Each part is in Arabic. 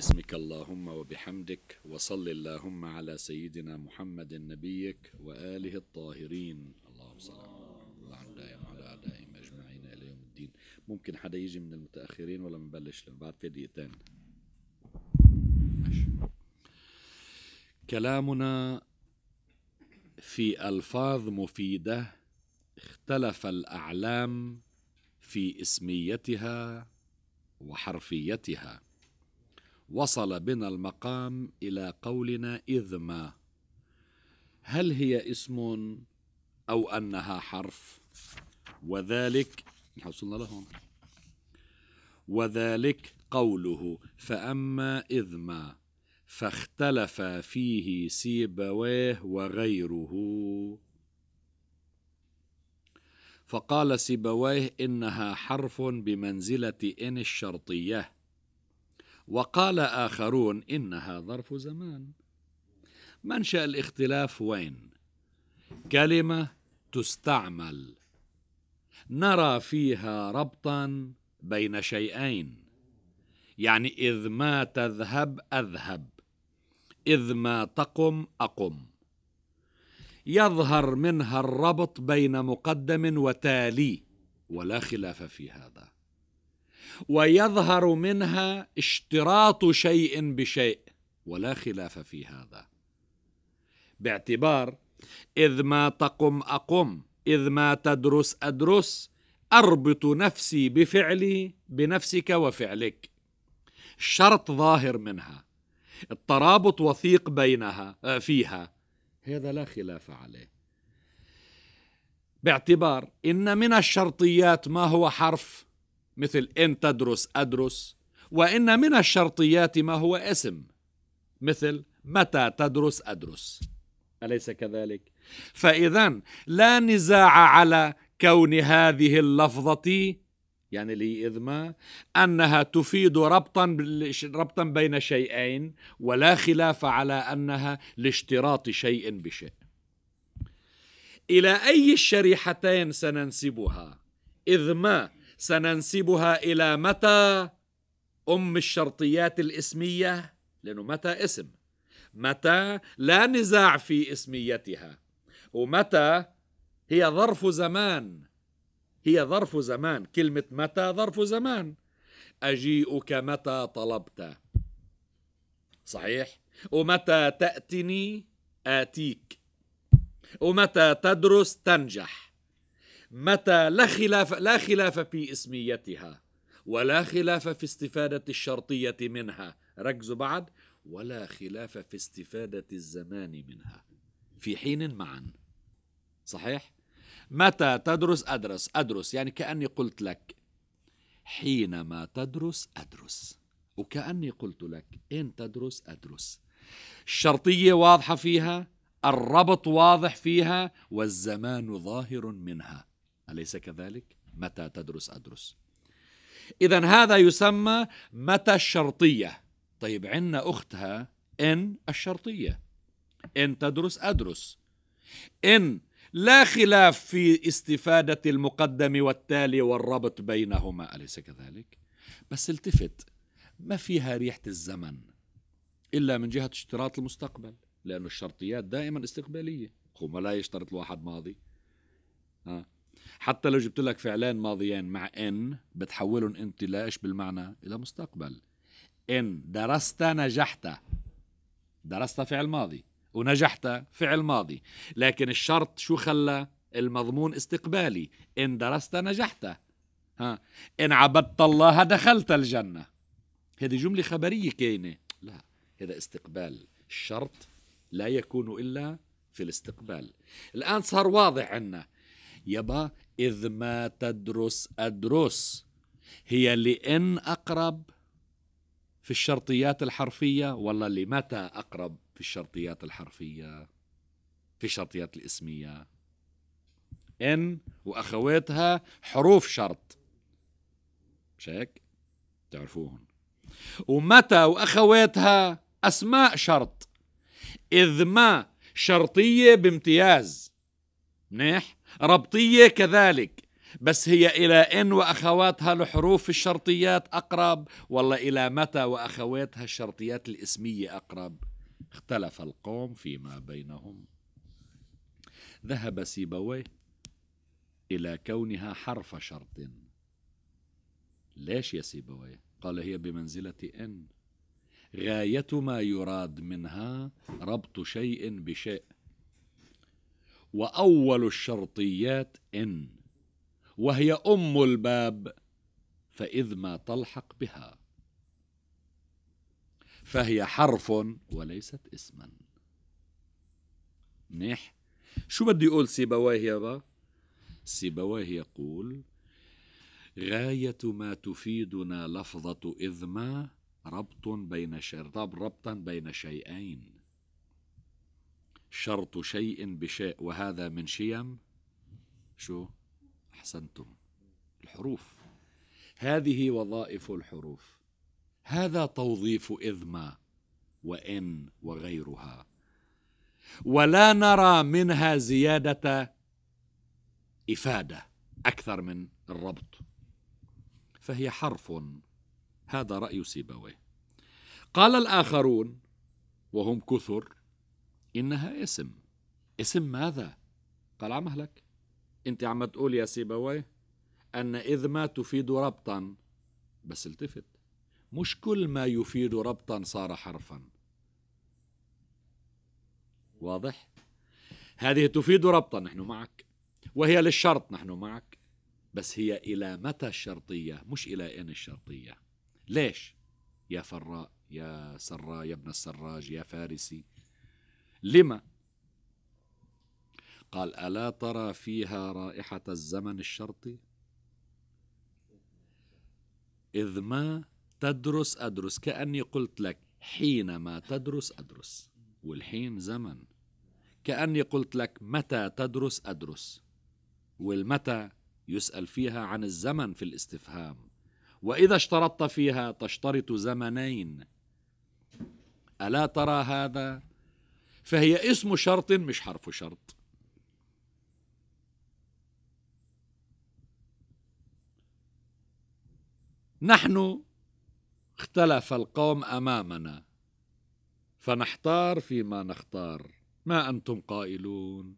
باسمك اللهم وبحمدك وصل اللهم على سيدنا محمد نبيك وآله الطاهرين اللهم صل على دائم على دائم أجمعين إلى يوم الدين ممكن حدا يجي من المتأخرين ولا نبلش لأن بعد في دقيقتين كلامنا في ألفاظ مفيدة اختلف الأعلام في اسميتها وحرفيتها وصل بنا المقام إلى قولنا اذما هل هي اسم أو أنها حرف وذلك وصلنا لهم وذلك قوله فأما اذما فاختلف فيه سيبويه وغيره فقال سيبويه إنها حرف بمنزلة إن الشرطية وقال آخرون إنها ظرف زمان منشأ الاختلاف وين؟ كلمة تستعمل نرى فيها ربطا بين شيئين يعني إذ ما تذهب أذهب إذ ما تقم أقم يظهر منها الربط بين مقدم وتالي ولا خلاف في هذا ويظهر منها اشتراط شيء بشيء ولا خلاف في هذا باعتبار اذ ما تقم اقم اذ ما تدرس ادرس اربط نفسي بفعلي بنفسك وفعلك شرط ظاهر منها الترابط وثيق بينها آه، فيها هذا لا خلاف عليه باعتبار ان من الشرطيات ما هو حرف مثل إن تدرس أدرس وإن من الشرطيات ما هو اسم مثل متى تدرس أدرس أليس كذلك؟ فإذا لا نزاع على كون هذه اللفظة يعني لي إذ ما أنها تفيد ربطا ربطا بين شيئين ولا خلاف على أنها لاشتراط شيء بشيء إلى أي الشريحتين سننسبها إذ ما سننسبها إلى متى أم الشرطيات الإسمية لأنه متى اسم متى لا نزاع في اسميتها ومتى هي ظرف زمان هي ظرف زمان كلمة متى ظرف زمان أجيئك متى طلبت صحيح ومتى تأتني آتيك ومتى تدرس تنجح متى لا خلاف لا خلاف في اسميتها ولا خلاف في استفادة الشرطية منها ركزوا بعد ولا خلاف في استفادة الزمان منها في حين معا صحيح؟ متى تدرس أدرس أدرس يعني كأني قلت لك حينما تدرس أدرس وكأني قلت لك إن تدرس أدرس الشرطية واضحة فيها الربط واضح فيها والزمان ظاهر منها أليس كذلك؟ متى تدرس أدرس إذا هذا يسمى متى الشرطية طيب عندنا أختها إن الشرطية إن تدرس أدرس إن لا خلاف في استفادة المقدم والتالي والربط بينهما أليس كذلك؟ بس التفت ما فيها ريحة الزمن إلا من جهة اشتراط المستقبل لأن الشرطيات دائما استقبالية هو لا يشترط الواحد ماضي ها حتى لو جبت لك فعلان ماضيان مع ان بتحولهم انت لايش بالمعنى الى مستقبل ان درست نجحت درست فعل ماضي ونجحت فعل ماضي لكن الشرط شو خلى المضمون استقبالي ان درست نجحت ها ان عبدت الله دخلت الجنه هذه جمله خبريه كاينه لا هذا استقبال الشرط لا يكون الا في الاستقبال الان صار واضح عنا يبا إذ ما تدرس أدرس هي لإن أقرب في الشرطيات الحرفية ولا لمتى أقرب في الشرطيات الحرفية في الشرطيات الاسمية إن وأخواتها حروف شرط مش هيك؟ تعرفوهم ومتى وأخواتها أسماء شرط إذ ما شرطية بامتياز منيح ربطية كذلك بس هي إلى إن وأخواتها الحروف الشرطيات أقرب ولا إلى متى وأخواتها الشرطيات الإسمية أقرب اختلف القوم فيما بينهم ذهب سيبويه إلى كونها حرف شرط ليش يا سيبويه قال هي بمنزلة إن غاية ما يراد منها ربط شيء بشيء وأول الشرطيات إن وهي أم الباب فإذ ما تلحق بها فهي حرف وليست اسما منيح شو بده يقول سيبويه يابا سيبويه يقول غاية ما تفيدنا لفظة إذ ما ربط بين شر ربطا بين شيئين شرط شيء بشيء وهذا من شيم شو أحسنتم الحروف هذه وظائف الحروف هذا توظيف اذما وإن وغيرها ولا نرى منها زيادة إفادة أكثر من الربط فهي حرف هذا رأي سيبويه قال الآخرون وهم كثر إنها اسم اسم ماذا؟ قال عم أهلك أنت عم تقول يا سيبويه أن إذ ما تفيد ربطا بس التفت مش كل ما يفيد ربطا صار حرفا واضح؟ هذه تفيد ربطا نحن معك وهي للشرط نحن معك بس هي إلى متى الشرطية مش إلى إن الشرطية ليش يا فراء يا سراء يا ابن السراج يا فارسي لما قال ألا ترى فيها رائحة الزمن الشرطي إذ ما تدرس أدرس كأني قلت لك حينما تدرس أدرس والحين زمن كأني قلت لك متى تدرس أدرس والمتى يسأل فيها عن الزمن في الاستفهام وإذا اشترطت فيها تشترط زمنين ألا ترى هذا فهي اسم شرط مش حرف شرط نحن اختلف القوم امامنا فنحتار فيما نختار ما انتم قائلون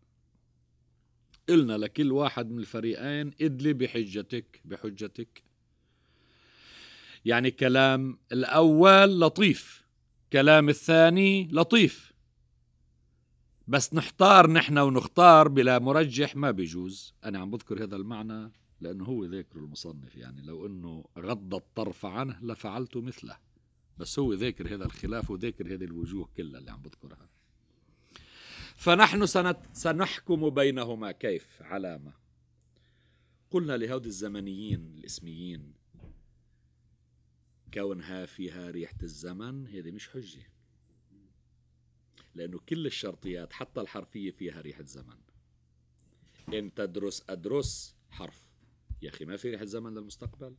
قلنا لكل واحد من الفريقين ادلي بحجتك بحجتك يعني كلام الاول لطيف كلام الثاني لطيف بس نحتار نحن ونختار بلا مرجح ما بيجوز أنا عم بذكر هذا المعنى لأنه هو ذاكر المصنف يعني لو أنه غض الطرف عنه لفعلت مثله بس هو ذاكر هذا الخلاف وذاكر هذه الوجوه كلها اللي عم بذكرها فنحن سنحكم بينهما كيف علامة قلنا لهود الزمنيين الاسميين كونها فيها ريحة الزمن هذه مش حجة لأنه كل الشرطيات حتى الحرفية فيها ريحة زمن إن تدرس أدرس حرف يا أخي ما في ريحة زمن للمستقبل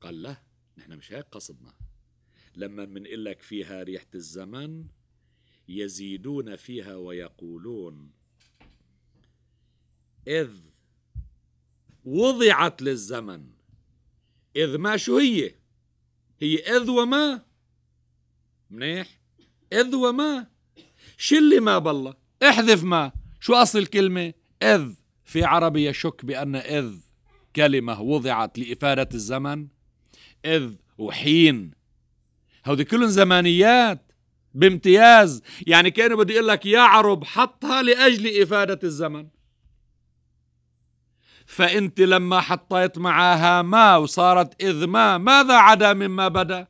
قال لا نحن مش هيك قصدنا لما بنقول لك فيها ريحة الزمن يزيدون فيها ويقولون إذ وضعت للزمن إذ ما شو هي هي إذ وما منيح إذ وما شلي ما بالله احذف ما شو أصل الكلمة إذ في عربي يشك بأن إذ كلمة وضعت لإفادة الزمن إذ وحين هودي كلهم زمانيات بامتياز يعني كانوا بدي يقول لك يا عرب حطها لاجل افاده الزمن فانت لما حطيت معاها ما وصارت اذ ما ماذا عدا مما بدا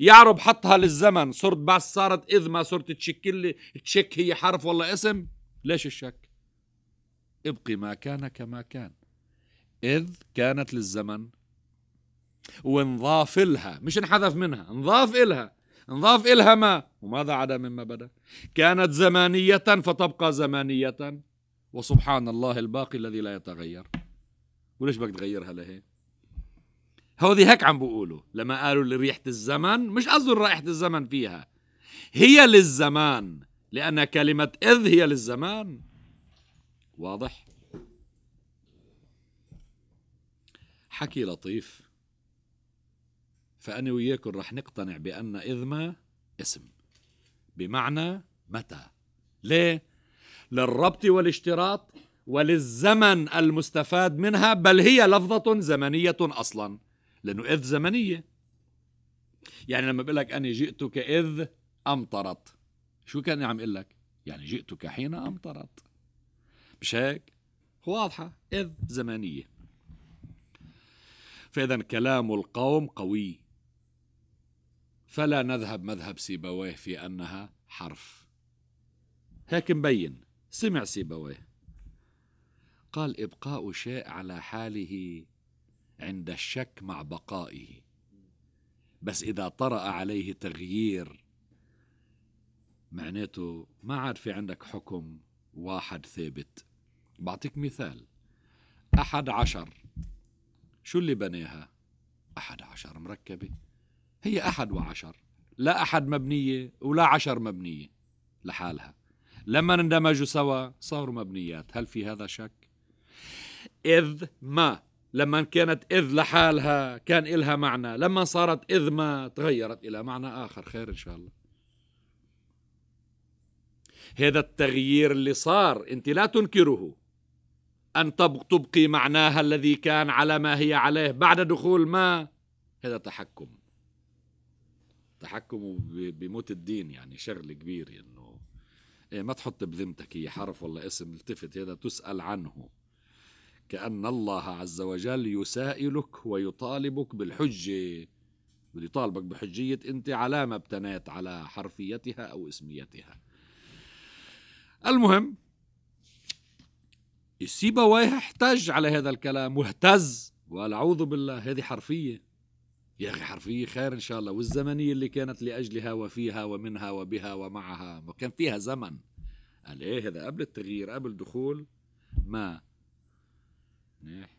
يعرب حطها للزمن صرت بس صارت إذ ما صرت تشك لي تشك هي حرف ولا اسم ليش الشك ابقي ما كان كما كان إذ كانت للزمن وانضاف لها مش انحذف منها انضاف إلها انضاف إلها ما وماذا عدا مما بدا كانت زمانية فتبقى زمانية وسبحان الله الباقي الذي لا يتغير وليش بدك تغيرها لهيك هودي هيك عم بقولوا لما قالوا ريحة الزمن مش قصدوا رائحة الزمن فيها هي للزمان لأن كلمة إذ هي للزمان واضح حكي لطيف فأنا وياكم رح نقتنع بأن إذ ما اسم بمعنى متى ليه؟ للربط والاشتراط وللزمن المستفاد منها بل هي لفظة زمنية أصلاً لأنه إذ زمنية يعني لما بقول لك أنا جئتك إذ أمطرت شو كان عم يقول لك يعني جئتك حين أمطرت مش هيك واضحة إذ زمنية فإذا كلام القوم قوي فلا نذهب مذهب سيبويه في أنها حرف هيك مبين سمع سيبويه قال إبقاء شيء على حاله عند الشك مع بقائه بس إذا طرأ عليه تغيير معناته ما عاد في عندك حكم واحد ثابت بعطيك مثال أحد عشر شو اللي بناها أحد عشر مركبة هي أحد وعشر لا أحد مبنية ولا عشر مبنية لحالها لما اندمجوا سوا صاروا مبنيات هل في هذا شك إذ ما لما كانت إذ لحالها كان إلها معنى لما صارت إذ ما تغيرت إلى معنى آخر خير إن شاء الله هذا التغيير اللي صار أنت لا تنكره أن تبقي معناها الذي كان على ما هي عليه بعد دخول ما هذا تحكم تحكم بموت الدين يعني شغل كبير انه يعني إيه ما تحط بذمتك هي حرف ولا اسم التفت هذا تسأل عنه كأن الله عز وجل يسائلك ويطالبك بالحجة بده يطالبك بحجية أنت علامة ابتنيت على حرفيتها أو اسميتها المهم سيبويه احتج على هذا الكلام واهتز وقال أعوذ بالله هذه حرفية يا أخي حرفية خير إن شاء الله والزمنية اللي كانت لأجلها وفيها ومنها وبها ومعها وكان فيها زمن قال إيه هذا قبل التغيير قبل دخول ما منيح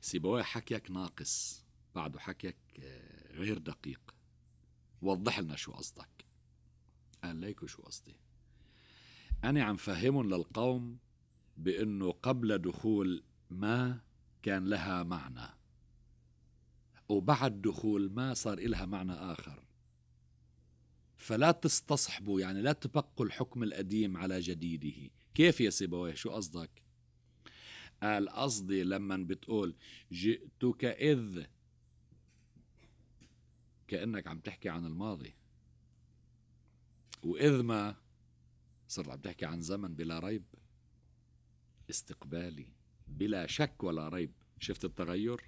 سيبويه حكيك ناقص بعده حكيك آه، غير دقيق وضح لنا شو قصدك قال ليك شو قصدي أنا عم فهمهم للقوم بأنه قبل دخول ما كان لها معنى وبعد دخول ما صار إلها معنى آخر فلا تستصحبوا يعني لا تبقوا الحكم القديم على جديده كيف يا سيبويه شو قصدك قال قصدي لما بتقول جئتك إذ كأنك عم تحكي عن الماضي وإذ ما صرت عم تحكي عن زمن بلا ريب استقبالي بلا شك ولا ريب شفت التغير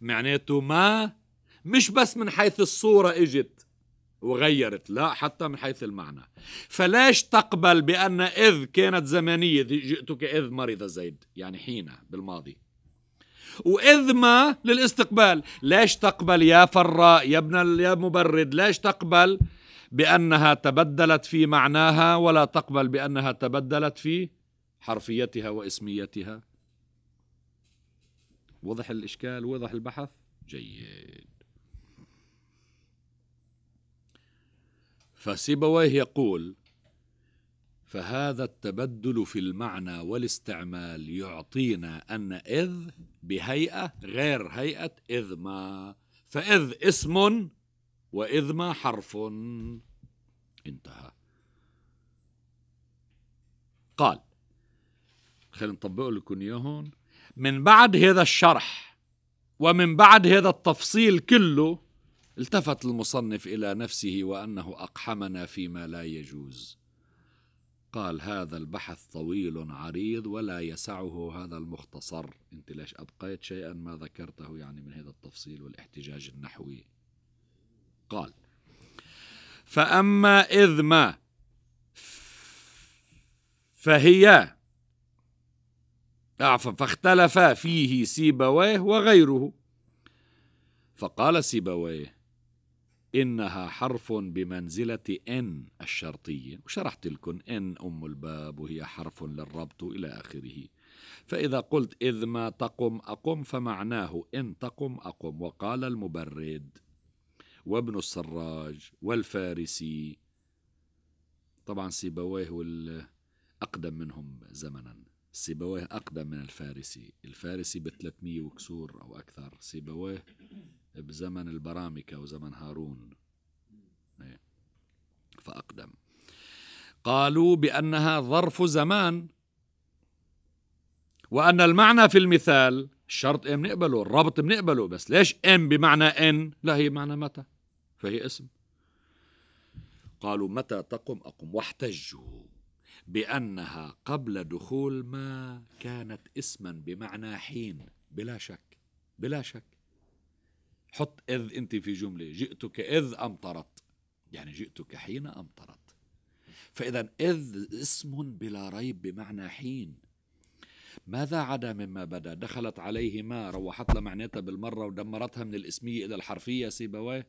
معناته ما مش بس من حيث الصورة اجت وغيرت لا حتى من حيث المعنى فلاش تقبل بأن إذ كانت زمنية جئتك إذ مرض زيد يعني حين بالماضي وإذ ما للاستقبال لاش تقبل يا فراء يا ابن يا مبرد لاش تقبل بأنها تبدلت في معناها ولا تقبل بأنها تبدلت في حرفيتها واسميتها وضح الإشكال وضح البحث جيد فسيبويه يقول فهذا التبدل في المعنى والاستعمال يعطينا أن إذ بهيئة غير هيئة إذ ما فإذ اسم وإذ ما حرف انتهى قال خلينا نطبق لكم إياه هون من بعد هذا الشرح ومن بعد هذا التفصيل كله التفت المصنف الى نفسه وانه اقحمنا فيما لا يجوز قال هذا البحث طويل عريض ولا يسعه هذا المختصر انت ليش ابقيت شيئا ما ذكرته يعني من هذا التفصيل والاحتجاج النحوي قال فاما اذ ما فهي عفوا فاختلف فيه سيبويه وغيره فقال سيبويه إنها حرف بمنزلة إن الشرطية وشرحت لكم إن أم الباب وهي حرف للربط إلى آخره فإذا قلت إذ ما تقم أقم فمعناه إن تقم أقم وقال المبرد وابن السراج والفارسي طبعا سيبويه أقدم منهم زمنا سيبويه أقدم من الفارسي الفارسي ب 300 وكسور أو أكثر سيبويه بزمن البرامكة وزمن هارون إيه. فأقدم قالوا بأنها ظرف زمان وأن المعنى في المثال الشرط ام نقبله الربط بنقبله بس ليش ام بمعنى ان لا هي معنى متى فهي اسم قالوا متى تقم أقم واحتجوا بأنها قبل دخول ما كانت اسما بمعنى حين بلا شك بلا شك حط إذ أنت في جملة جئتك إذ أمطرت يعني جئتك حين أمطرت فإذا إذ اسم بلا ريب بمعنى حين ماذا عدا مما بدا دخلت عليه ما روحت لها معناتها بالمرة ودمرتها من الاسمية إلى الحرفية سيبواه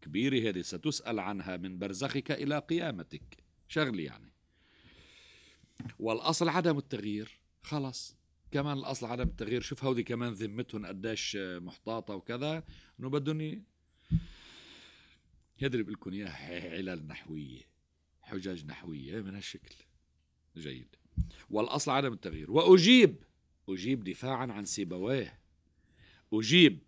كبيرة هذه ستسأل عنها من برزخك إلى قيامتك شغلة يعني والأصل عدم التغيير خلص كمان الاصل عدم التغيير شوف هودي كمان ذمتهم قديش محتاطه وكذا انه بدهم يضرب لكم اياها علل نحويه حجج نحويه إيه، من هالشكل جيد والاصل عدم التغيير واجيب اجيب دفاعا عن سيبويه اجيب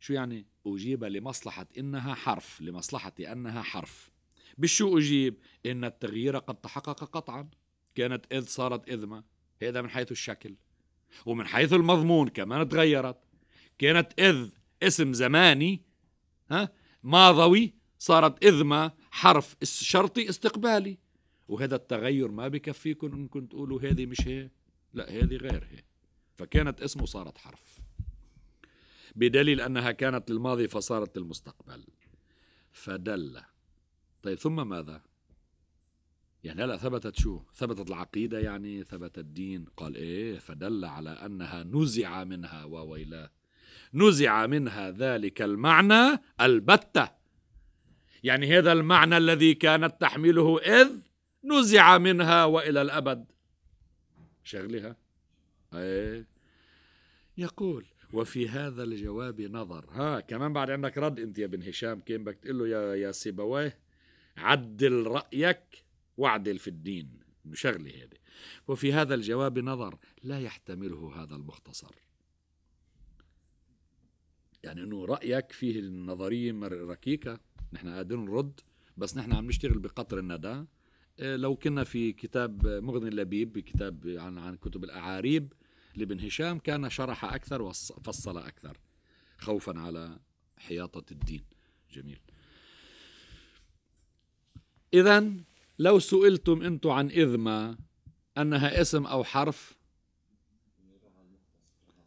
شو يعني اجيب لمصلحه انها حرف لمصلحه انها حرف بالشو اجيب ان التغيير قد تحقق قطعا كانت اذ صارت اذمه هذا من حيث الشكل ومن حيث المضمون كمان تغيرت كانت إذ اسم زماني ها ماضوي صارت إذ ما حرف شرطي استقبالي وهذا التغير ما بكفيكم انكم تقولوا هذه مش هي لا هذه غير هي فكانت اسمه صارت حرف بدليل انها كانت للماضي فصارت للمستقبل فدل طيب ثم ماذا يعني هلا ثبتت شو؟ ثبتت العقيدة يعني ثبت الدين قال إيه فدل على أنها نزع منها وويلاه نزع منها ذلك المعنى البتة يعني هذا المعنى الذي كانت تحمله إذ نزع منها وإلى الأبد شغلها إيه يقول وفي هذا الجواب نظر ها كمان بعد عندك رد انت يا ابن هشام كان بدك تقول له يا يا سيبويه عدل رايك واعدل في الدين شغلة هذه وفي هذا الجواب نظر لا يحتمله هذا المختصر يعني انه رايك فيه النظريه ركيكه نحن قادرين نرد بس نحن عم نشتغل بقطر الندى إيه، لو كنا في كتاب مغني اللبيب بكتاب عن عن كتب الاعاريب لابن هشام كان شرح اكثر وفصل اكثر خوفا على حياطه الدين جميل اذا لو سئلتم انتم عن اذما أنها اسم أو حرف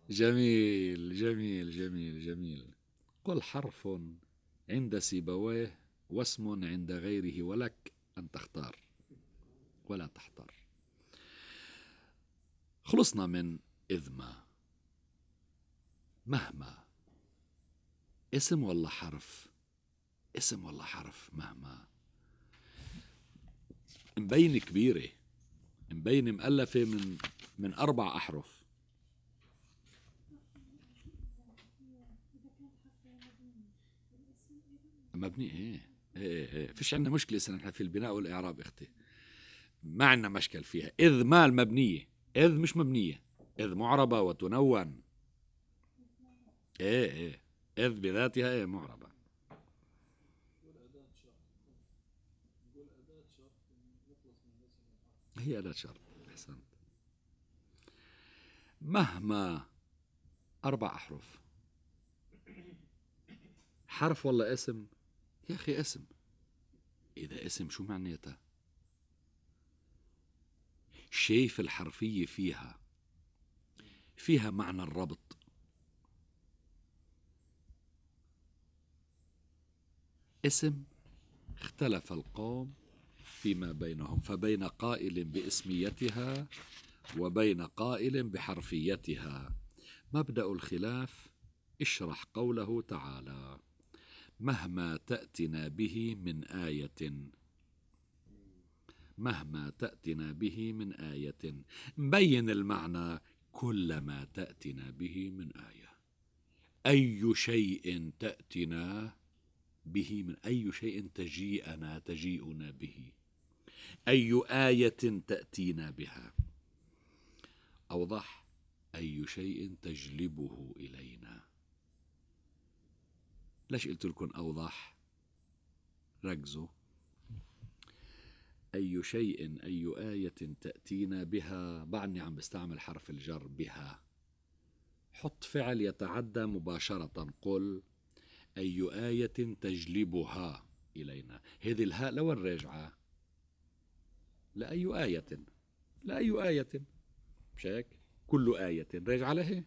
جميل جميل جميل جميل قل حرف عند سيبويه واسم عند غيره ولك أن تختار ولا تحتار خلصنا من اذما مهما اسم ولا حرف اسم ولا حرف مهما مبينة كبيرة مبينة مؤلفة من من أربع أحرف مبنية إيه،, ايه ايه ايه فيش عندنا مشكلة نحن في البناء والإعراب اختي ما عندنا مشكل فيها إذ مال مبنية إذ مش مبنية إذ معربة وتنون إيه إيه إذ بذاتها إيه معربة هي لا شرط أحسنت مهما أربع أحرف حرف ولا اسم يا أخي اسم إذا اسم شو معناتها شايف الحرفية فيها فيها معنى الربط اسم اختلف القوم فيما بينهم فبين قائل باسميتها وبين قائل بحرفيتها مبدا الخلاف اشرح قوله تعالى مهما تاتنا به من ايه مهما تاتنا به من ايه مبين المعنى كلما تاتنا به من ايه اي شيء تاتنا به من اي شيء تجيئنا تجيئنا به أي آية تأتينا بها أوضح أي شيء تجلبه إلينا ليش قلت لكم أوضح ركزوا أي شيء أي آية تأتينا بها بعدني عم بستعمل حرف الجر بها حط فعل يتعدى مباشرة قل أي آية تجلبها إلينا هذه الهاء لوين راجعة لأي آية لأي آية مش هيك كل آية راجع عليها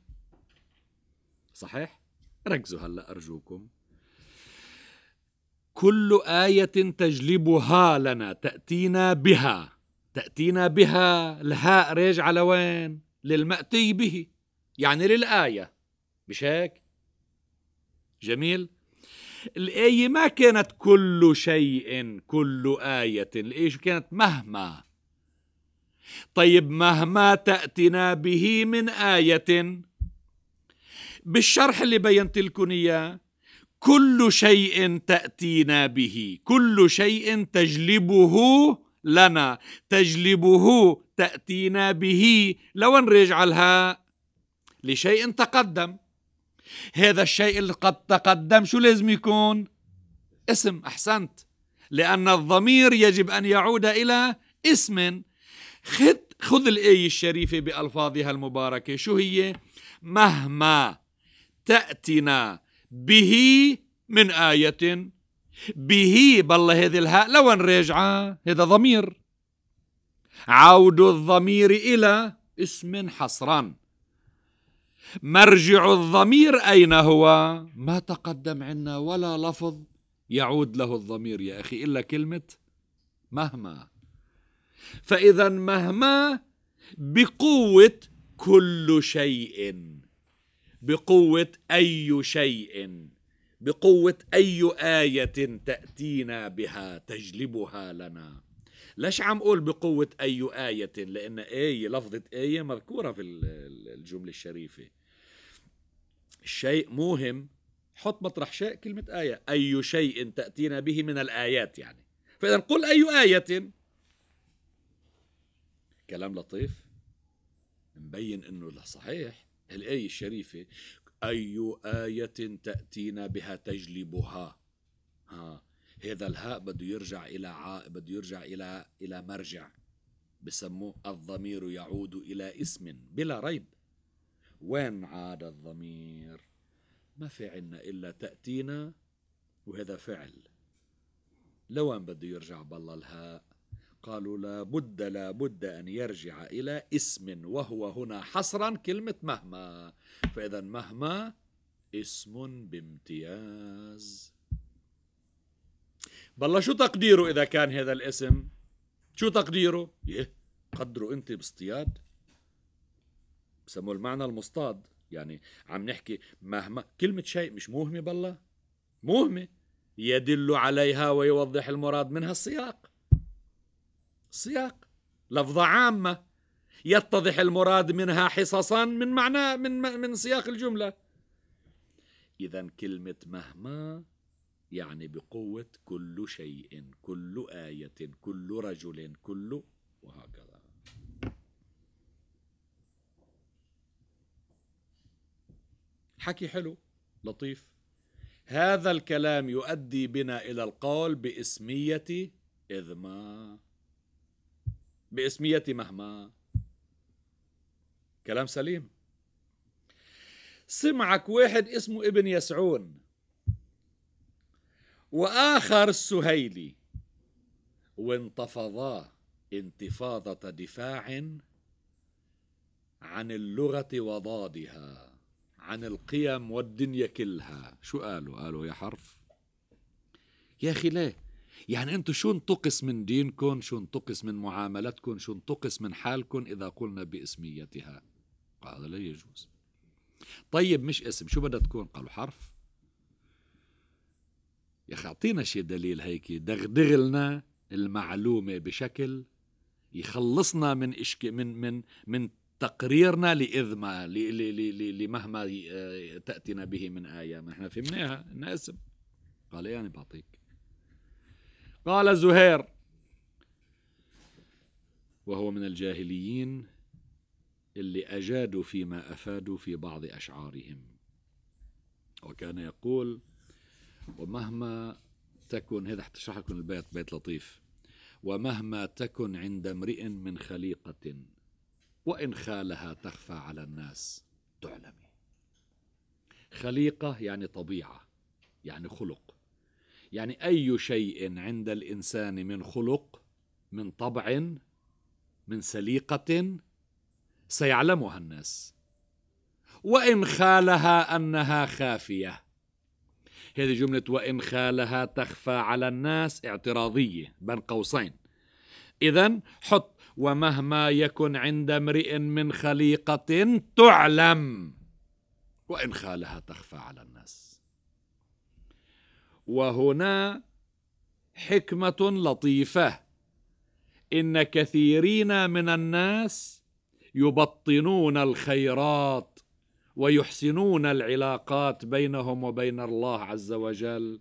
صحيح ركزوا هلا أرجوكم كل آية تجلبها لنا تأتينا بها تأتينا بها الهاء راجع على وين للمأتي به يعني للآية مش هيك جميل الآية ما كانت كل شيء كل آية الآية كانت مهما طيب مهما تأتنا به من آية بالشرح اللي بينت لكم إياه كل شيء تأتينا به كل شيء تجلبه لنا تجلبه تأتينا به لو نرجع لها لشيء تقدم هذا الشيء اللي قد تقدم شو لازم يكون اسم أحسنت لأن الضمير يجب أن يعود إلى اسم خذ خذ الآية الشريفة بألفاظها المباركة شو هي مهما تأتنا به من آية به بالله هذه الهاء لوين راجعة هذا ضمير عود الضمير إلى اسم حصرا مرجع الضمير أين هو ما تقدم عنا ولا لفظ يعود له الضمير يا أخي إلا كلمة مهما فإذا مهما بقوة كل شيء بقوة أي شيء بقوة أي آية تأتينا بها تجلبها لنا ليش عم أقول بقوة أي آية لأن آية لفظة آية مذكورة في الجملة الشريفة الشيء مهم حط مطرح شيء كلمة آية أي شيء تأتينا به من الآيات يعني فإذا قل أي آية كلام لطيف مبين انه صحيح الآية الشريفة أي آية تأتينا بها تجلبها ها هذا الهاء بده يرجع إلى ع... بده يرجع إلى إلى مرجع بسموه الضمير يعود إلى اسم بلا ريب وين عاد الضمير ما في عنا إلا تأتينا وهذا فعل لوين بده يرجع بالله الهاء قالوا لابد لابد أن يرجع إلى اسم وهو هنا حصرا كلمة مهما فإذا مهما اسم بامتياز بالله شو تقديره إذا كان هذا الاسم شو تقديره؟ يه قدره أنت باصطياد بسموه المعنى المصطاد يعني عم نحكي مهما كلمة شيء مش موهمة بالله موهمة يدل عليها ويوضح المراد منها السياق السياق لفظة عامة يتضح المراد منها حصصا من معناه من من سياق الجملة إذا كلمة مهما يعني بقوة كل شيء كل آية كل رجل كل وهكذا حكي حلو لطيف هذا الكلام يؤدي بنا إلى القول باسمية إذ ما باسمية مهما كلام سليم سمعك واحد اسمه ابن يسعون وآخر السهيلي وانتفضا انتفاضة دفاع عن اللغة وضادها عن القيم والدنيا كلها شو قالوا قالوا يا حرف يا أخي ليه يعني أنتم شو انتقص من دينكم شو انتقص من معاملتكم شو انتقص من حالكم إذا قلنا باسميتها هذا لا يجوز طيب مش اسم شو بدها تكون قالوا حرف يا أخي أعطينا شي دليل هيك دغدغ لنا المعلومة بشكل يخلصنا من إشك من من من تقريرنا لإذ ما لمهما آه، تأتينا به من آية ما احنا فهمناها إن اسم قال يعني بعطيك قال زهير وهو من الجاهليين اللي أجادوا فيما أفادوا في بعض أشعارهم وكان يقول ومهما تكن هذا تشرح لكم البيت بيت لطيف ومهما تكن عند امرئ من خليقة وإن خالها تخفى على الناس تعلم خليقة يعني طبيعة يعني خلق يعني أي شيء عند الإنسان من خلق من طبع من سليقة سيعلمها الناس وإن خالها أنها خافية هذه جملة وإن خالها تخفى على الناس اعتراضية بين قوسين إذا حط ومهما يكن عند امرئ من خليقة تعلم وإن خالها تخفى على الناس وهنا حكمة لطيفة إن كثيرين من الناس يبطنون الخيرات ويحسنون العلاقات بينهم وبين الله عز وجل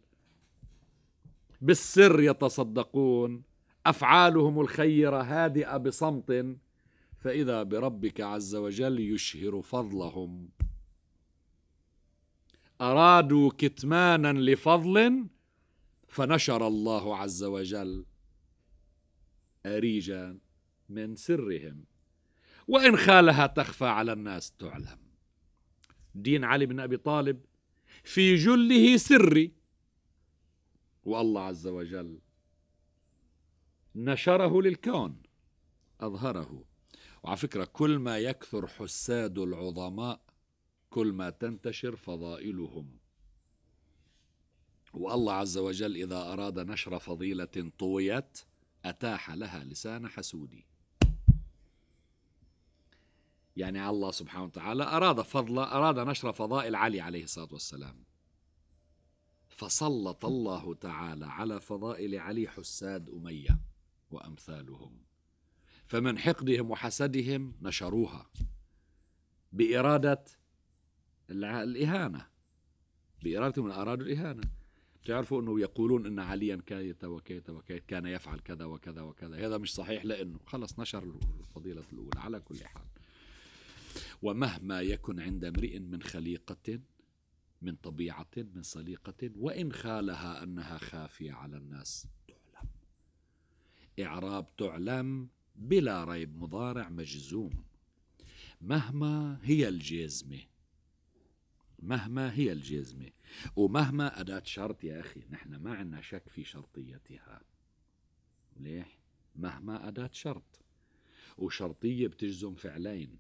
بالسر يتصدقون أفعالهم الخيرة هادئة بصمت فإذا بربك عز وجل يشهر فضلهم أرادوا كتمانا لفضل فنشر الله عز وجل أريجا من سرهم وإن خالها تخفى على الناس تعلم دين علي بن أبي طالب في جله سري والله عز وجل نشره للكون أظهره وعلى فكرة كل ما يكثر حساد العظماء كل ما تنتشر فضائلهم والله عز وجل إذا أراد نشر فضيلة طويت أتاح لها لسان حسودي يعني الله سبحانه وتعالى أراد فضل أراد نشر فضائل علي عليه الصلاة والسلام فسلط الله تعالى على فضائل علي حساد أمية وأمثالهم فمن حقدهم وحسدهم نشروها بإرادة الإهانة بإرادتهم من أرادوا الإهانة بتعرفوا أنه يقولون أن عليا كيت وكيت وكيت كان يفعل كذا وكذا وكذا هذا مش صحيح لأنه خلص نشر الفضيلة الأولى على كل حال ومهما يكن عند امرئ من خليقة من طبيعة من سليقة وإن خالها أنها خافية على الناس إعراب تعلم بلا ريب مضارع مجزوم مهما هي الجزمة مهما هي الجزمة ومهما أداة شرط يا أخي نحن ما عندنا شك في شرطيتها ليه؟ مهما أداة شرط وشرطية بتجزم فعلين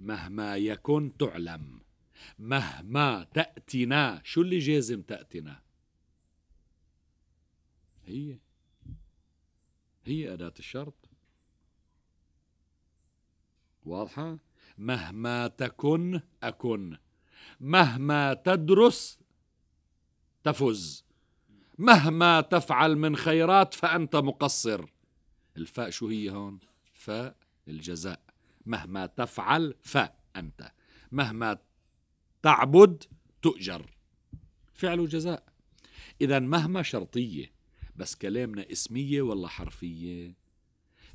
مهما يكن تعلم مهما تأتنا شو اللي جازم تأتنا هي هي أداة الشرط واضحة مهما تكن أكن مهما تدرس تفز مهما تفعل من خيرات فأنت مقصر الفاء شو هي هون فاء الجزاء مهما تفعل فأنت مهما تعبد تؤجر فعل جزاء إذا مهما شرطية بس كلامنا اسمية ولا حرفية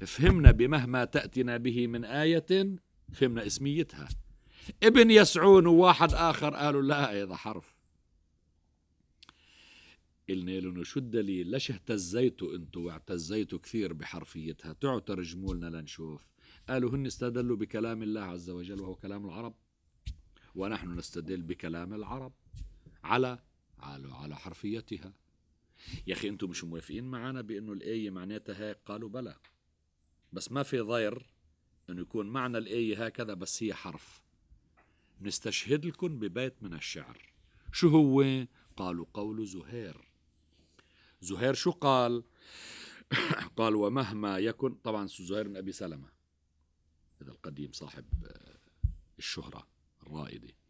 فهمنا بمهما تأتنا به من آية فهمنا اسميتها ابن يسعون وواحد آخر قالوا لا هذا حرف قلنا له شو الدليل ليش اهتزيتوا انتوا واعتزيتوا كثير بحرفيتها تعوا ترجموا لنا لنشوف قالوا هن استدلوا بكلام الله عز وجل وهو كلام العرب ونحن نستدل بكلام العرب على على على حرفيتها يا اخي انتم مش موافقين معنا بانه الايه معناتها هيك قالوا بلى بس ما في ضير انه يكون معنى الايه هكذا بس هي حرف نستشهد لكم ببيت من الشعر شو هو قالوا قول زهير زهير شو قال قال ومهما يكن طبعا زهير بن ابي سلمه هذا القديم صاحب آه، الشهره الرائده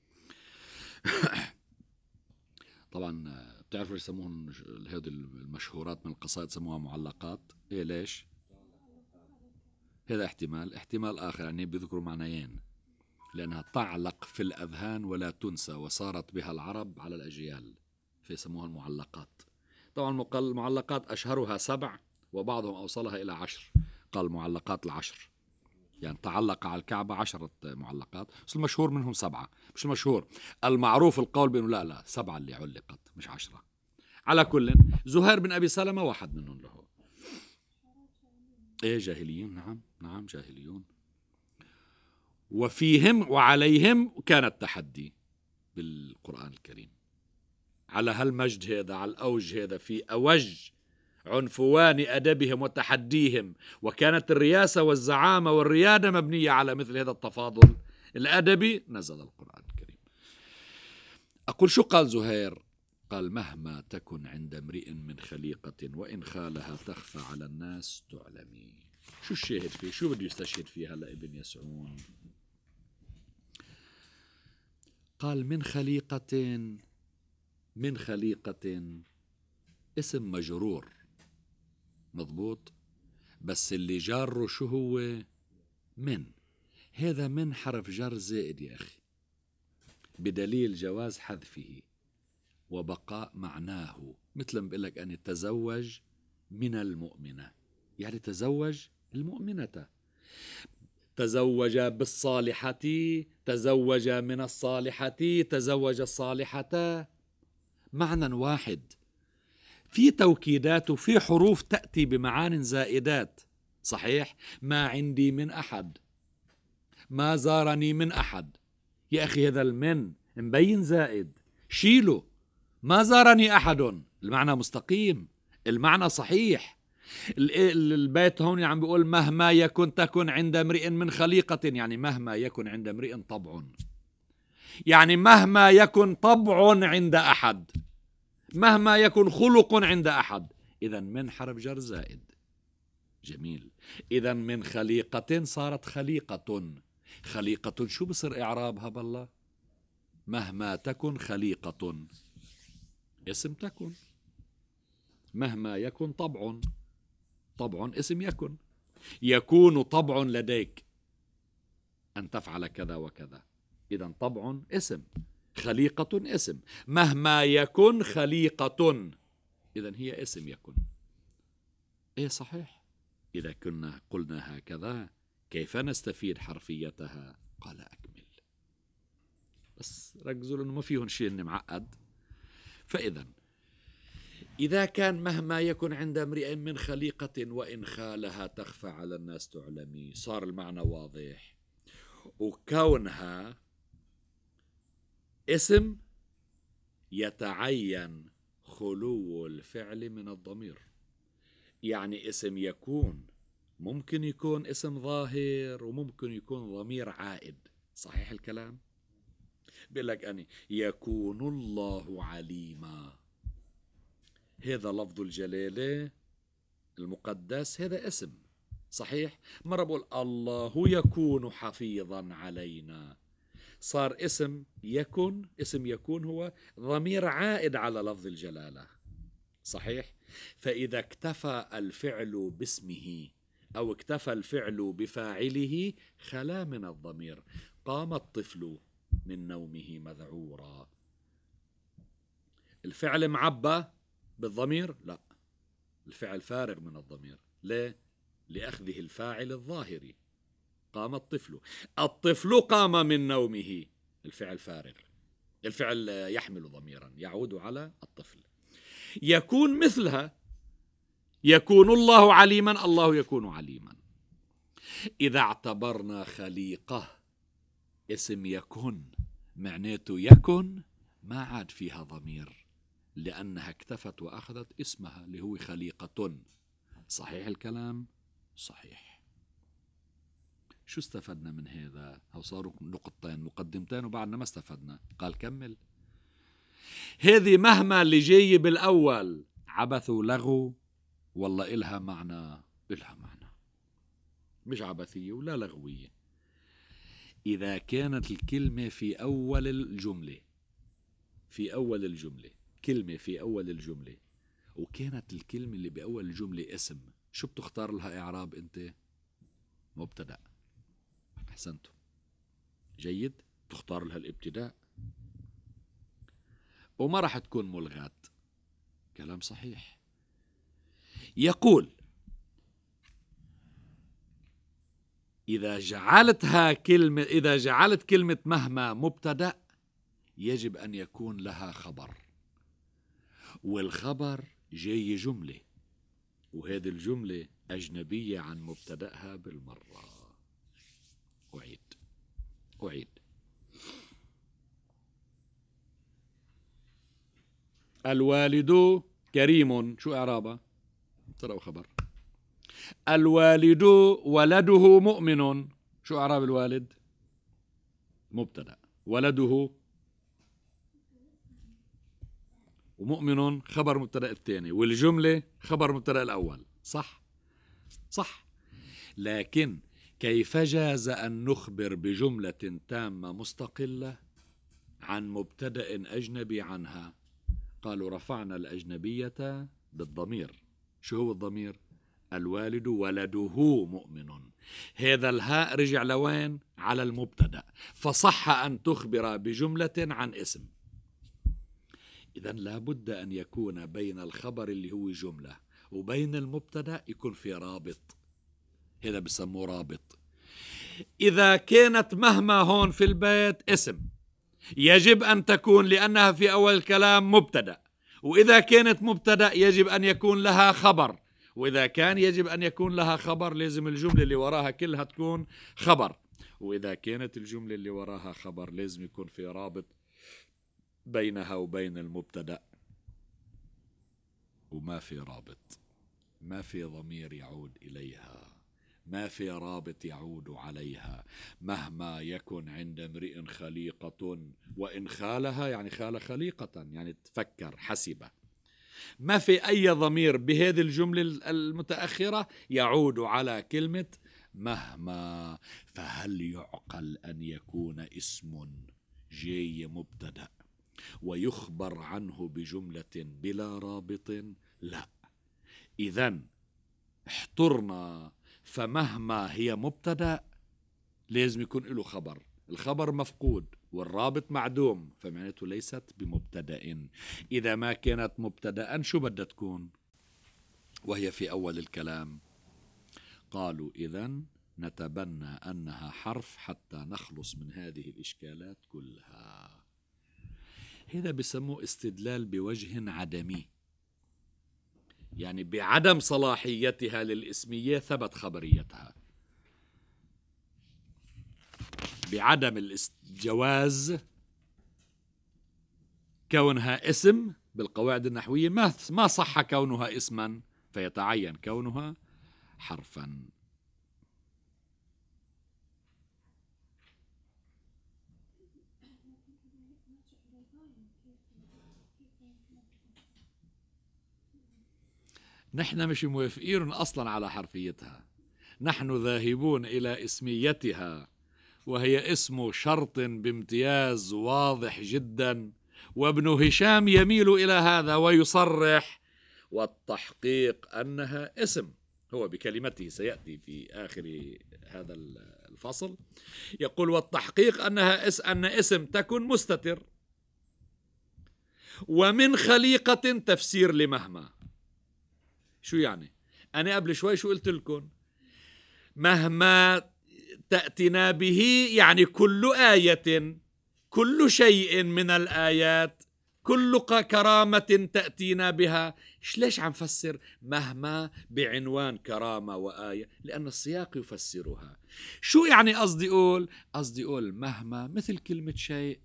طبعا آه، بتعرفوا يسموهم هذه المشهورات من القصائد سموها معلقات هي إيه، ليش هذا احتمال احتمال اخر يعني بيذكروا معنيين لانها تعلق في الاذهان ولا تنسى وصارت بها العرب على الاجيال فيسموها المعلقات طبعا المعلقات اشهرها سبع وبعضهم اوصلها الى عشر قال معلقات العشر يعني تعلق على الكعبة عشرة معلقات بس المشهور منهم سبعة مش المشهور المعروف القول بأنه لا لا سبعة اللي علقت مش عشرة على كل زهير بن أبي سلمة واحد منهم له إيه جاهليون نعم نعم جاهليون وفيهم وعليهم كان التحدي بالقرآن الكريم على هالمجد هذا على الأوج هذا في أوج عنفوان أدبهم وتحديهم وكانت الرياسة والزعامة والريادة مبنية على مثل هذا التفاضل الأدبي نزل القرآن الكريم أقول شو قال زهير قال مهما تكن عند امرئ من خليقة وإن خالها تخفى على الناس تعلمي شو الشاهد فيه شو بده يستشهد فيه هلا ابن يسعون قال من خليقة من خليقة اسم مجرور مضبوط بس اللي جاره شو هو من هذا من حرف جر زائد يا أخي بدليل جواز حذفه وبقاء معناه مثل ما بقول لك أن يتزوج من المؤمنة يعني تزوج المؤمنة تزوج بالصالحة تزوج من الصالحة تزوج الصالحة معنى واحد في توكيدات وفي حروف تأتي بمعان زائدات صحيح ما عندي من أحد ما زارني من أحد يا أخي هذا المن مبين زائد شيله ما زارني أحد المعنى مستقيم المعنى صحيح البيت هون يعني عم بيقول مهما يكن تكن عند امرئ من خليقة يعني مهما يكن عند امرئ طبع يعني مهما يكن طبع عند أحد مهما يكن خلق عند أحد إذا من حرف جر زائد جميل إذا من خليقة صارت خليقة خليقة شو بصير إعرابها بالله مهما تكن خليقة اسم تكن مهما يكن طبع طبع اسم يكن يكون طبع لديك أن تفعل كذا وكذا إذا طبع اسم خليقة اسم مهما يكن خليقة إذا هي اسم يكن إيه صحيح إذا كنا قلنا هكذا كيف نستفيد حرفيتها قال أكمل بس ركزوا لأنه ما فيهم شيء معقد فإذا إذا كان مهما يكن عند امرئ من خليقة وإن خالها تخفى على الناس تعلمي صار المعنى واضح وكونها اسم يتعين خلو الفعل من الضمير يعني اسم يكون ممكن يكون اسم ظاهر وممكن يكون ضمير عائد صحيح الكلام بلك أني يكون الله عليما هذا لفظ الجلالة المقدس هذا اسم صحيح مرة بقول الله يكون حفيظا علينا صار اسم يكن اسم يكون هو ضمير عائد على لفظ الجلالة صحيح فإذا اكتفى الفعل باسمه أو اكتفى الفعل بفاعله خلا من الضمير قام الطفل من نومه مذعورا الفعل معبى بالضمير لا الفعل فارغ من الضمير ليه لأخذه الفاعل الظاهري قام الطفل الطفل قام من نومه الفعل فارغ الفعل يحمل ضميرا يعود على الطفل يكون مثلها يكون الله عليما الله يكون عليما إذا اعتبرنا خليقه اسم يكن معناته يكن ما عاد فيها ضمير لأنها اكتفت وأخذت اسمها اللي هو خليقة صحيح الكلام؟ صحيح شو استفدنا من هذا؟ أو صاروا نقطتين مقدمتين وبعدنا ما استفدنا قال كمل هذه مهما اللي جاية بالأول عبثوا ولغو والله إلها معنى إلها معنى مش عبثية ولا لغوية إذا كانت الكلمة في أول الجملة في أول الجملة كلمة في أول الجملة وكانت الكلمة اللي بأول الجملة اسم شو بتختار لها إعراب أنت مبتدأ أحسنت جيد تختار لها الابتداء وما راح تكون ملغات كلام صحيح يقول إذا جعلتها كلمة إذا جعلت كلمة مهما مبتدأ يجب أن يكون لها خبر والخبر جاي جملة وهذه الجملة أجنبية عن مبتدأها بالمرة أعيد أعيد الوالد كريم شو إعرابها؟ ترى خبر الوالد ولده مؤمن شو أعراب الوالد مبتدأ ولده ومؤمن خبر مبتدا الثاني والجمله خبر مبتدا الاول صح صح لكن كيف جاز ان نخبر بجمله تامه مستقله عن مبتدا اجنبي عنها قالوا رفعنا الاجنبيه بالضمير شو هو الضمير الوالد ولده مؤمن هذا الهاء رجع لوين على المبتدا فصح ان تخبر بجمله عن اسم اذا لابد ان يكون بين الخبر اللي هو جمله وبين المبتدا يكون في رابط هذا بسموه رابط اذا كانت مهما هون في البيت اسم يجب ان تكون لانها في اول الكلام مبتدا واذا كانت مبتدا يجب ان يكون لها خبر وإذا كان يجب أن يكون لها خبر لازم الجملة اللي وراها كلها تكون خبر وإذا كانت الجملة اللي وراها خبر لازم يكون في رابط بينها وبين المبتدأ وما في رابط ما في ضمير يعود إليها ما في رابط يعود عليها مهما يكن عند امرئ خليقة وإن خالها يعني خال خليقة يعني تفكر حسبه ما في أي ضمير بهذه الجملة المتأخرة يعود على كلمة مهما فهل يعقل أن يكون اسم جي مبتدأ ويخبر عنه بجملة بلا رابط لا إذا احترنا فمهما هي مبتدأ لازم يكون له خبر الخبر مفقود والرابط معدوم فمعناته ليست بمبتدأ إذا ما كانت مبتدأ شو بدها تكون وهي في أول الكلام قالوا إذا نتبنى أنها حرف حتى نخلص من هذه الإشكالات كلها هذا بسموه استدلال بوجه عدمي يعني بعدم صلاحيتها للإسمية ثبت خبريتها بعدم الجواز كونها اسم بالقواعد النحوية ما ما صح كونها اسما فيتعين كونها حرفا نحن مش موافقين أصلا على حرفيتها نحن ذاهبون إلى اسميتها وهي اسم شرط بامتياز واضح جدا وابن هشام يميل الى هذا ويصرح والتحقيق انها اسم هو بكلمته سياتي في اخر هذا الفصل يقول والتحقيق انها اس ان اسم تكن مستتر ومن خليقه تفسير لمهما شو يعني انا قبل شوي شو قلت لكم مهما تأتنا به يعني كل آية كل شيء من الآيات كل كرامة تأتينا بها إيش ليش عم فسر مهما بعنوان كرامة وآية لأن السياق يفسرها شو يعني قصدي أقول قصدي أقول مهما مثل كلمة شيء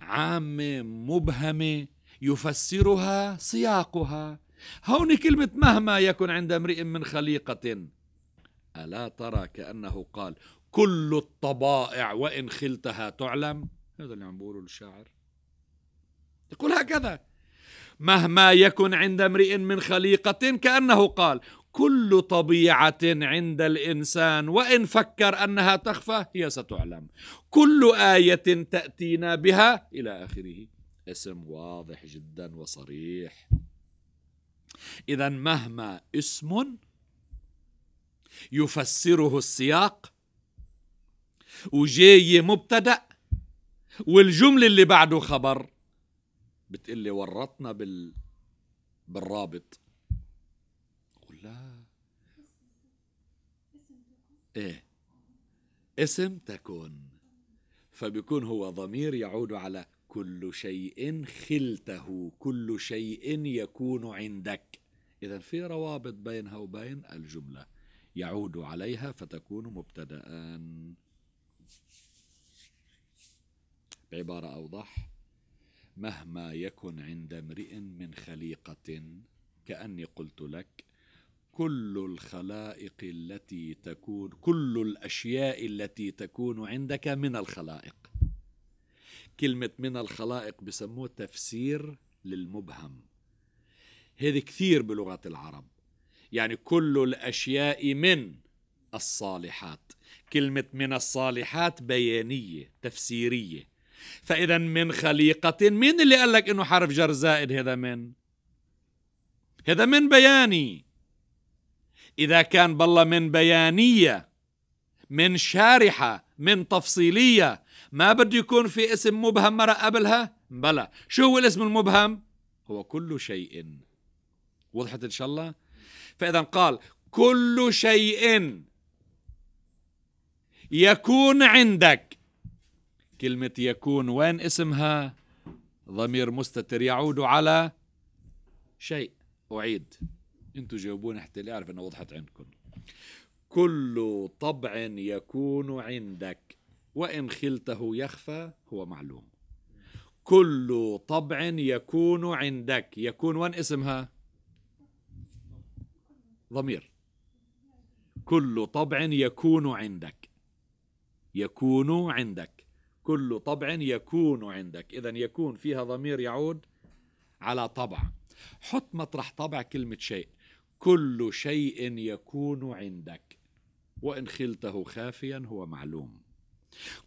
عامة مبهمة يفسرها سياقها هون كلمة مهما يكن عند امرئ من خليقة ألا ترى كأنه قال كل الطبائع وإن خلتها تعلم هذا اللي عم بقوله الشاعر يقول هكذا مهما يكن عند امرئ من خليقة كأنه قال كل طبيعة عند الإنسان وإن فكر أنها تخفى هي ستعلم كل آية تأتينا بها إلى آخره اسم واضح جدا وصريح إذا مهما اسم يفسره السياق وجاي مبتدا والجمله اللي بعده خبر بتقلي ورطنا بال بالرابط قول لا ايه اسم تكون فبيكون هو ضمير يعود على كل شيء خلته كل شيء يكون عندك إذا في روابط بينها وبين الجملة يعود عليها فتكون مبتدأ بعبارة أوضح مهما يكن عند امرئ من خليقة كأني قلت لك كل الخلائق التي تكون كل الأشياء التي تكون عندك من الخلائق كلمة من الخلائق بسموه تفسير للمبهم هذه كثير بلغة العرب يعني كل الأشياء من الصالحات كلمة من الصالحات بيانية تفسيرية فإذا من خليقة مين اللي قال لك إنه حرف جر زائد هذا من هذا من بياني إذا كان بالله من بيانية من شارحة من تفصيلية ما بده يكون في اسم مبهم مرة قبلها بلا شو هو الاسم المبهم هو كل شيء وضحت إن شاء الله فإذا قال كل شيء يكون عندك كلمة يكون وين اسمها ضمير مستتر يعود على شيء أعيد انتوا جاوبوني حتى اللي أعرف أنه وضحت عندكم كل طبع يكون عندك وإن خلته يخفى هو معلوم كل طبع يكون عندك يكون وين اسمها ضمير كل طبع يكون عندك يكون عندك كل طبع يكون عندك إذا يكون فيها ضمير يعود على طبع حط مطرح طبع كلمة شيء كل شيء يكون عندك وإن خلته خافيا هو معلوم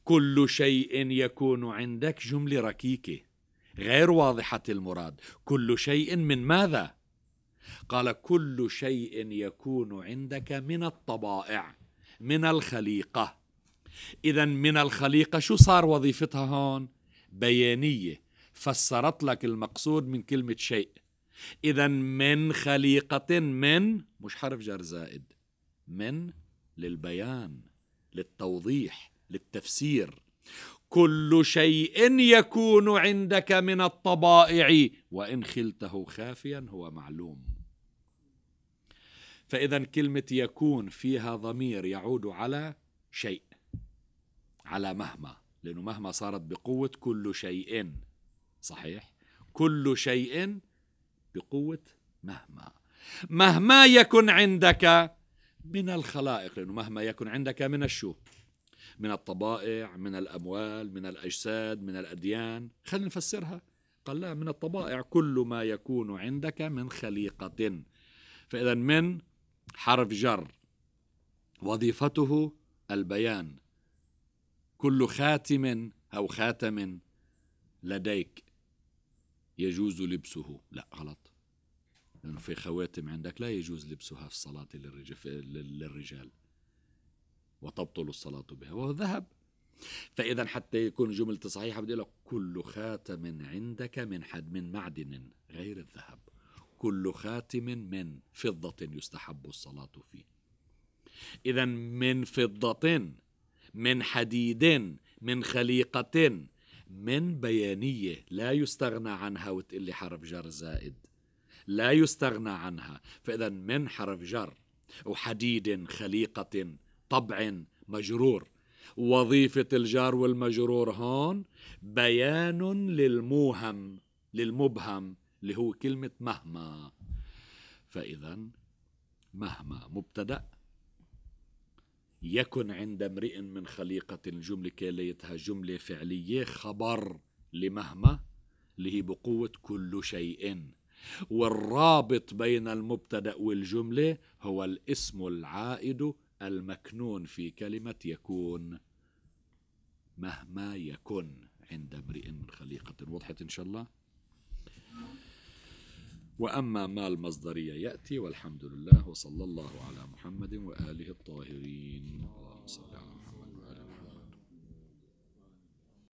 كل شيء يكون عندك جملة ركيكة غير واضحة المراد كل شيء من ماذا؟ قال كل شيء يكون عندك من الطبائع من الخليقه اذا من الخليقه شو صار وظيفتها هون بيانيه فسرت لك المقصود من كلمه شيء اذا من خليقه من مش حرف جر زائد من للبيان للتوضيح للتفسير كل شيء يكون عندك من الطبائع وان خلته خافيا هو معلوم فإذا كلمة يكون فيها ضمير يعود على شيء على مهما لأنه مهما صارت بقوة كل شيء صحيح كل شيء بقوة مهما مهما يكن عندك من الخلائق لأنه مهما يكن عندك من الشو من الطبائع من الأموال من الأجساد من الأديان خلينا نفسرها قال لا من الطبائع كل ما يكون عندك من خليقة فإذا من حرف جر وظيفته البيان كل خاتم أو خاتم لديك يجوز لبسه لا غلط لأنه في خواتم عندك لا يجوز لبسها في الصلاة للرجال وتبطل الصلاة بها وهو ذهب فإذا حتى يكون جملة صحيحة بدي لك كل خاتم عندك من حد من معدن غير الذهب كل خاتم من فضة يستحب الصلاة فيه إذا من فضة من حديد من خليقة من بيانية لا يستغنى عنها وتقلي حرف جر زائد لا يستغنى عنها فإذا من حرف جر وحديد خليقة طبع مجرور وظيفة الجار والمجرور هون بيان للموهم للمبهم اللي هو كلمة مهما فإذا مهما مبتدأ يكن عند امرئ من خليقة الجملة كليتها جملة فعلية خبر لمهما اللي هي بقوة كل شيء والرابط بين المبتدأ والجملة هو الاسم العائد المكنون في كلمة يكون مهما يكن عند امرئ من خليقة وضحت إن شاء الله وأما ما المصدرية يأتي والحمد لله وصلى الله على محمد وآله الطاهرين اللهم صل على